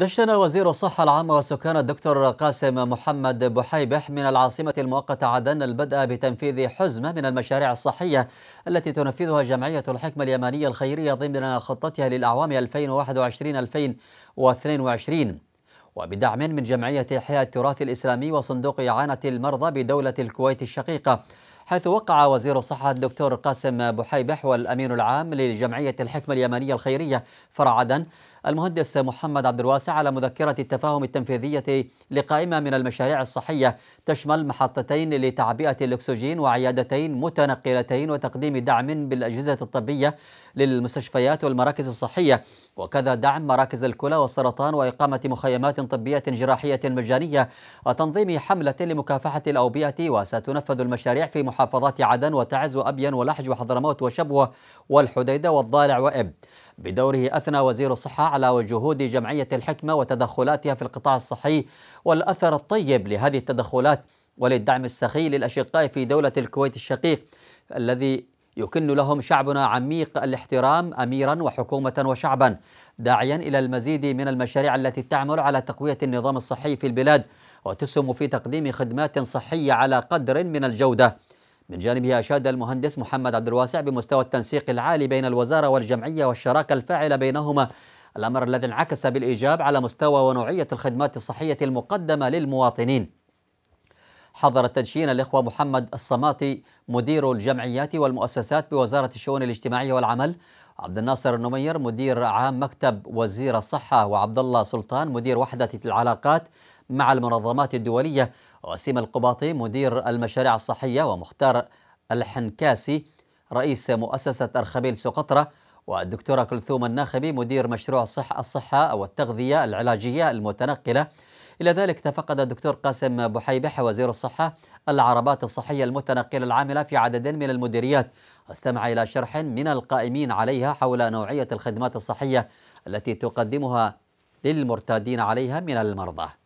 دشن وزير الصحة العامة والسكان الدكتور قاسم محمد بحيبح من العاصمة المؤقتة عدن البدء بتنفيذ حزمة من المشاريع الصحية التي تنفذها جمعية الحكمة اليمانية الخيرية ضمن خطتها للأعوام 2021-2022 وبدعم من جمعية إحياء التراث الإسلامي وصندوق إعانة المرضى بدولة الكويت الشقيقة حيث وقع وزير الصحة الدكتور قاسم بحيبح والأمين العام لجمعية الحكمة اليمنية الخيرية فرع عدن المهندس محمد عبد الواسع على مذكرة التفاهم التنفيذية لقائمة من المشاريع الصحية تشمل محطتين لتعبئة الأكسجين وعيادتين متنقلتين وتقديم دعم بالأجهزة الطبية للمستشفيات والمراكز الصحية وكذا دعم مراكز الكلى والسرطان وإقامة مخيمات طبية جراحية مجانية وتنظيم حملة لمكافحة الأوبئة وستنفذ المشاريع في محطة محافظات عدن وتعز وأبين ولحج وحضرموت وشبوة والحديدة والضالع وإب بدوره أثنى وزير الصحة على جهود جمعية الحكمة وتدخلاتها في القطاع الصحي والأثر الطيب لهذه التدخلات وللدعم السخي للأشقاء في دولة الكويت الشقيق الذي يكن لهم شعبنا عميق الاحترام أميرا وحكومة وشعبا داعيا إلى المزيد من المشاريع التي تعمل على تقوية النظام الصحي في البلاد وتسهم في تقديم خدمات صحية على قدر من الجودة من جانبه أشاد المهندس محمد عبد الواسع بمستوى التنسيق العالي بين الوزارة والجمعية والشراكة الفاعلة بينهما الأمر الذي انعكس بالإيجاب على مستوى ونوعية الخدمات الصحية المقدمة للمواطنين حضر التدشين الإخوة محمد الصماتي مدير الجمعيات والمؤسسات بوزارة الشؤون الاجتماعية والعمل عبد الناصر النمير مدير عام مكتب وزير الصحة وعبد الله سلطان مدير وحدة العلاقات مع المنظمات الدولية وسيم القباطي مدير المشاريع الصحية ومختار الحنكاسي رئيس مؤسسة أرخبيل سقطرة والدكتورة كلثوم الناخبي مدير مشروع الصحة الصحة أو التغذية العلاجية المتنقلة إلى ذلك تفقد الدكتور قاسم بحيبح وزير الصحة العربات الصحية المتنقلة العاملة في عدد من المديريات واستمع إلى شرح من القائمين عليها حول نوعية الخدمات الصحية التي تقدمها للمرتادين عليها من المرضى